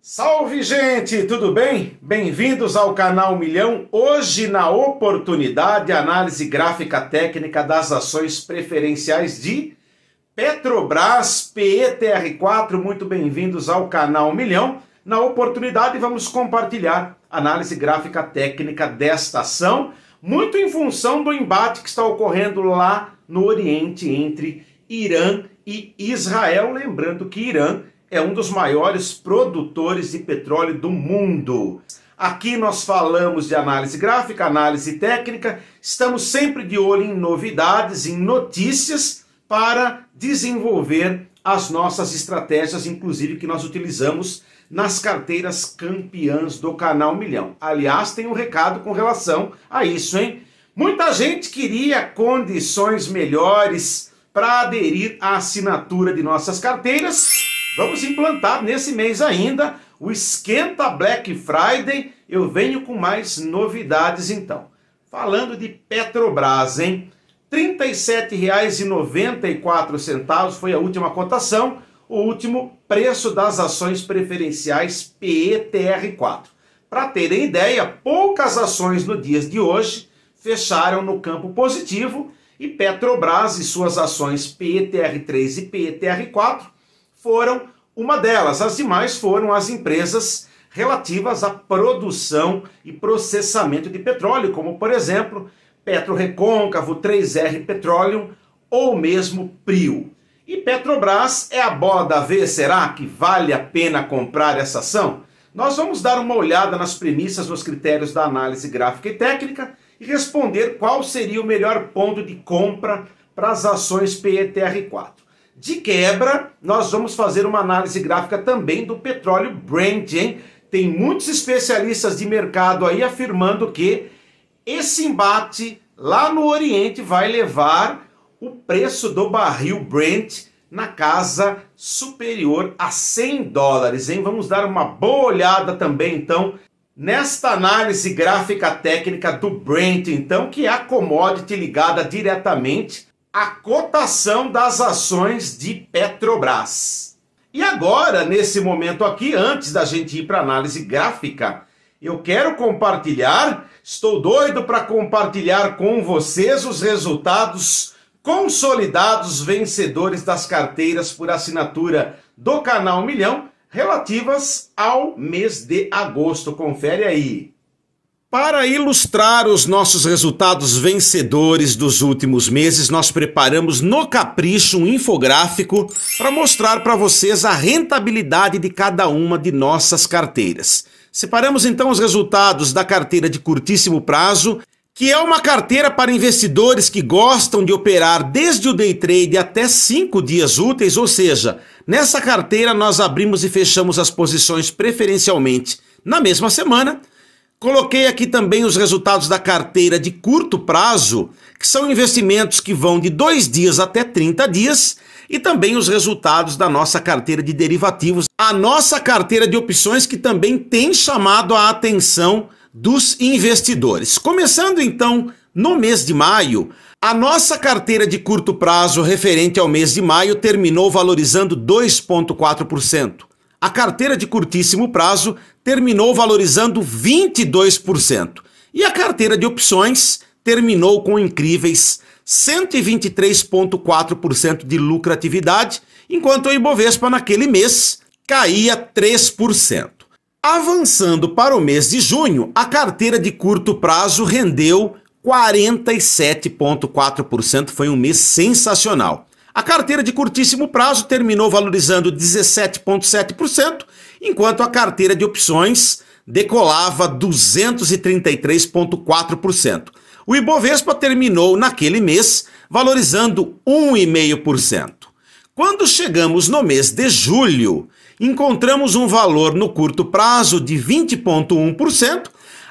Salve gente, tudo bem? Bem-vindos ao canal Milhão. Hoje, na oportunidade, análise gráfica técnica das ações preferenciais de Petrobras PETR4. Muito bem-vindos ao canal Milhão. Na oportunidade, vamos compartilhar análise gráfica técnica desta ação, muito em função do embate que está ocorrendo lá no Oriente entre Irã e Israel. Lembrando que Irã é um dos maiores produtores de petróleo do mundo. Aqui nós falamos de análise gráfica, análise técnica, estamos sempre de olho em novidades, em notícias para desenvolver as nossas estratégias, inclusive que nós utilizamos nas carteiras campeãs do canal Milhão. Aliás, tem um recado com relação a isso, hein? Muita gente queria condições melhores para aderir à assinatura de nossas carteiras. Vamos implantar nesse mês ainda o Esquenta Black Friday. Eu venho com mais novidades então. Falando de Petrobras, hein? R$ 37,94 foi a última cotação, o último preço das ações preferenciais PETR4. Para terem ideia, poucas ações no dia de hoje fecharam no campo positivo e Petrobras e suas ações PETR3 e PETR4 foram uma delas, as demais foram as empresas relativas à produção e processamento de petróleo, como por exemplo, Petro Recôncavo, 3R Petroleum ou mesmo Prio. E Petrobras é a bola da vez, será que vale a pena comprar essa ação? Nós vamos dar uma olhada nas premissas, nos critérios da análise gráfica e técnica e responder qual seria o melhor ponto de compra para as ações PETR4. De quebra, nós vamos fazer uma análise gráfica também do petróleo Brent, hein? Tem muitos especialistas de mercado aí afirmando que esse embate lá no Oriente vai levar o preço do barril Brent na casa superior a 100 dólares, hein? Vamos dar uma boa olhada também, então, nesta análise gráfica técnica do Brent, então, que é a commodity ligada diretamente a cotação das ações de Petrobras. E agora, nesse momento aqui, antes da gente ir para análise gráfica, eu quero compartilhar, estou doido para compartilhar com vocês os resultados consolidados vencedores das carteiras por assinatura do canal Milhão relativas ao mês de agosto. Confere aí. Para ilustrar os nossos resultados vencedores dos últimos meses, nós preparamos no Capricho um infográfico para mostrar para vocês a rentabilidade de cada uma de nossas carteiras. Separamos então os resultados da carteira de curtíssimo prazo, que é uma carteira para investidores que gostam de operar desde o day trade até cinco dias úteis, ou seja, nessa carteira nós abrimos e fechamos as posições preferencialmente na mesma semana Coloquei aqui também os resultados da carteira de curto prazo, que são investimentos que vão de dois dias até 30 dias, e também os resultados da nossa carteira de derivativos, a nossa carteira de opções que também tem chamado a atenção dos investidores. Começando então no mês de maio, a nossa carteira de curto prazo referente ao mês de maio terminou valorizando 2,4% a carteira de curtíssimo prazo terminou valorizando 22% e a carteira de opções terminou com incríveis 123,4% de lucratividade, enquanto o Ibovespa naquele mês caía 3%. Avançando para o mês de junho, a carteira de curto prazo rendeu 47,4%, foi um mês sensacional. A carteira de curtíssimo prazo terminou valorizando 17,7%, enquanto a carteira de opções decolava 233,4%. O Ibovespa terminou naquele mês valorizando 1,5%. Quando chegamos no mês de julho, encontramos um valor no curto prazo de 20,1%,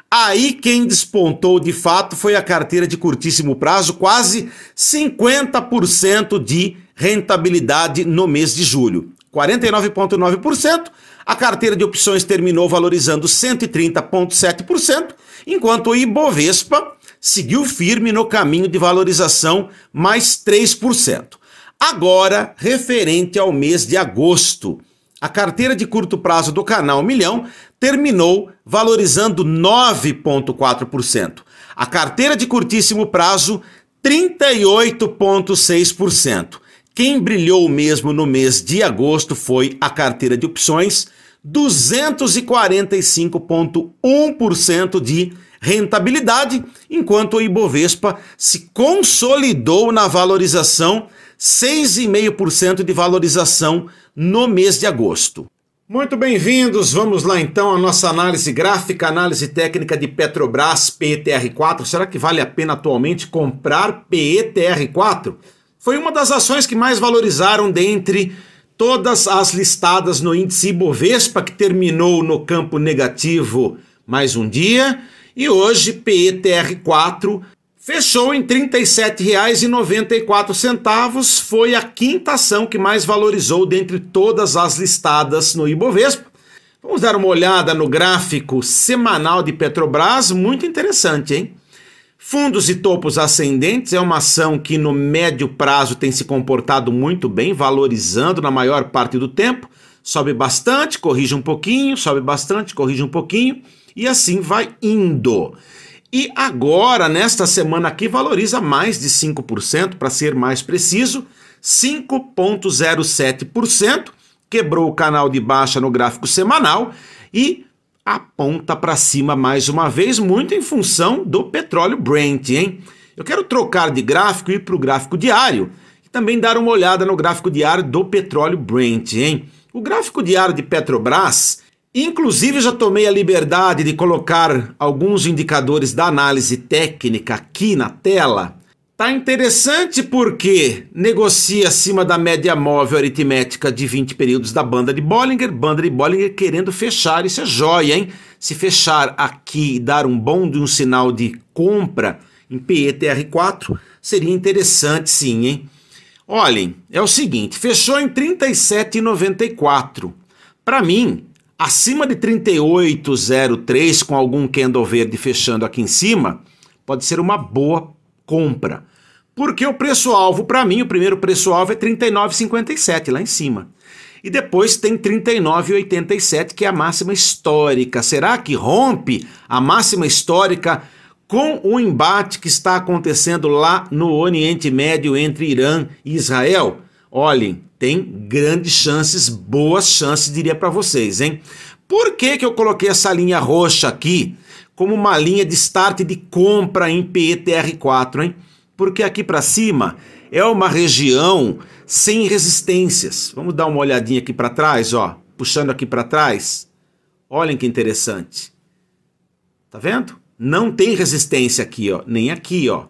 Aí quem despontou de fato foi a carteira de curtíssimo prazo, quase 50% de rentabilidade no mês de julho. 49,9%, a carteira de opções terminou valorizando 130,7%, enquanto o Ibovespa seguiu firme no caminho de valorização, mais 3%. Agora, referente ao mês de agosto, a carteira de curto prazo do canal Milhão terminou valorizando 9,4%. A carteira de curtíssimo prazo, 38,6%. Quem brilhou mesmo no mês de agosto foi a carteira de opções, 245,1% de rentabilidade, enquanto o Ibovespa se consolidou na valorização 6,5% de valorização no mês de agosto. Muito bem-vindos, vamos lá então à nossa análise gráfica, análise técnica de Petrobras PETR4. Será que vale a pena atualmente comprar PETR4? Foi uma das ações que mais valorizaram dentre todas as listadas no índice Ibovespa, que terminou no campo negativo mais um dia, e hoje PETR4 Fechou em R$ 37,94, foi a quinta ação que mais valorizou dentre todas as listadas no Ibovespa. Vamos dar uma olhada no gráfico semanal de Petrobras, muito interessante, hein? Fundos e topos ascendentes é uma ação que no médio prazo tem se comportado muito bem, valorizando na maior parte do tempo. Sobe bastante, corrige um pouquinho, sobe bastante, corrige um pouquinho e assim vai indo. E agora, nesta semana aqui, valoriza mais de 5%, para ser mais preciso, 5,07%, quebrou o canal de baixa no gráfico semanal e aponta para cima mais uma vez, muito em função do petróleo Brent, hein? Eu quero trocar de gráfico e ir para o gráfico diário e também dar uma olhada no gráfico diário do petróleo Brent, hein? O gráfico diário de Petrobras Inclusive, já tomei a liberdade de colocar alguns indicadores da análise técnica aqui na tela. Tá interessante porque negocia acima da média móvel aritmética de 20 períodos da banda de Bollinger, banda de Bollinger querendo fechar, isso é joia, hein? Se fechar aqui e dar um bom de um sinal de compra em PETR4, seria interessante sim, hein? Olhem, é o seguinte, fechou em 37,94. Para mim, Acima de 38,03 com algum candle verde fechando aqui em cima, pode ser uma boa compra. Porque o preço-alvo, para mim, o primeiro preço-alvo é 39,57 lá em cima. E depois tem 39,87, que é a máxima histórica. Será que rompe a máxima histórica com o embate que está acontecendo lá no Oriente Médio entre Irã e Israel? olhem, tem grandes chances, boas chances, diria para vocês, hein? Por que, que eu coloquei essa linha roxa aqui como uma linha de start de compra em PETR4, hein? Porque aqui para cima é uma região sem resistências. Vamos dar uma olhadinha aqui para trás, ó, puxando aqui para trás. Olhem que interessante. Tá vendo? Não tem resistência aqui, ó, nem aqui, ó.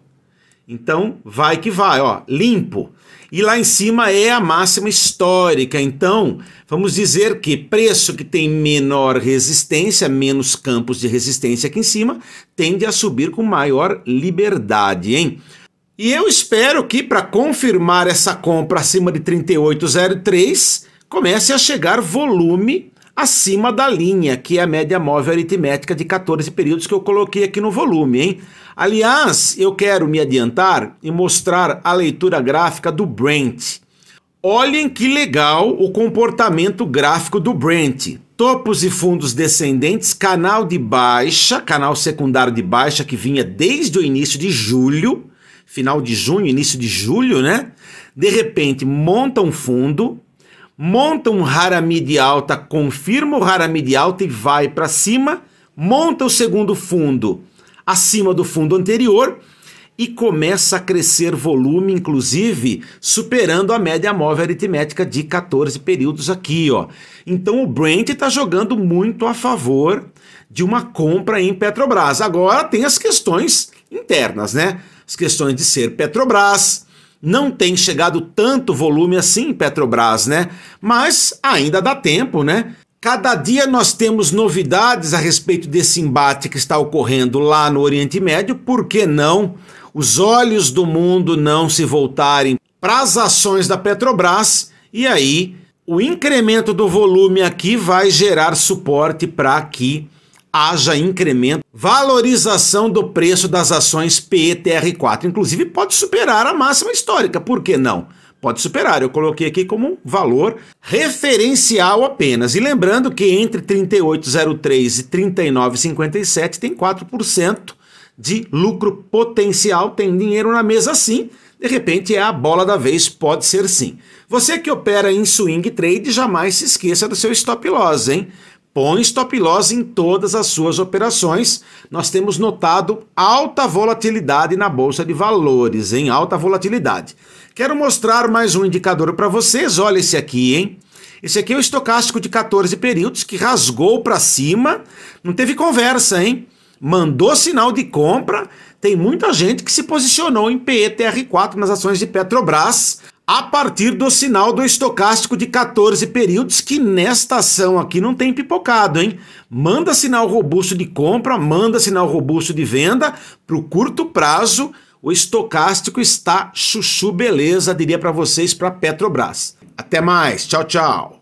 Então, vai que vai, ó, limpo. E lá em cima é a máxima histórica. Então, vamos dizer que preço que tem menor resistência, menos campos de resistência aqui em cima, tende a subir com maior liberdade, hein? E eu espero que para confirmar essa compra acima de 38,03 comece a chegar volume acima da linha, que é a média móvel aritmética de 14 períodos que eu coloquei aqui no volume, hein? Aliás, eu quero me adiantar e mostrar a leitura gráfica do Brent. Olhem que legal o comportamento gráfico do Brent. Topos e fundos descendentes, canal de baixa, canal secundário de baixa que vinha desde o início de julho, final de junho, início de julho, né? De repente monta um fundo, monta um harami de alta, confirma o harami de alta e vai para cima, monta o segundo fundo acima do fundo anterior e começa a crescer volume, inclusive superando a média móvel aritmética de 14 períodos aqui, ó. Então o Brent está jogando muito a favor de uma compra em Petrobras. Agora tem as questões internas, né? As questões de ser Petrobras, não tem chegado tanto volume assim Petrobras, né? Mas ainda dá tempo, né? Cada dia nós temos novidades a respeito desse embate que está ocorrendo lá no Oriente Médio, por que não os olhos do mundo não se voltarem para as ações da Petrobras e aí o incremento do volume aqui vai gerar suporte para que haja incremento, valorização do preço das ações PETR4. Inclusive, pode superar a máxima histórica, por que não? Pode superar, eu coloquei aqui como um valor referencial apenas. E lembrando que entre 38,03 e 39,57 tem 4% de lucro potencial, tem dinheiro na mesa sim. De repente é a bola da vez, pode ser sim. Você que opera em swing trade, jamais se esqueça do seu stop loss, hein? põe stop loss em todas as suas operações. Nós temos notado alta volatilidade na bolsa de valores, em alta volatilidade. Quero mostrar mais um indicador para vocês. Olha esse aqui, hein? Esse aqui é o estocástico de 14 períodos que rasgou para cima. Não teve conversa, hein? Mandou sinal de compra. Tem muita gente que se posicionou em PETR4 nas ações de Petrobras a partir do sinal do estocástico de 14 períodos, que nesta ação aqui não tem pipocado, hein? Manda sinal robusto de compra, manda sinal robusto de venda, para o curto prazo, o estocástico está chuchu beleza, diria para vocês, para Petrobras. Até mais, tchau, tchau.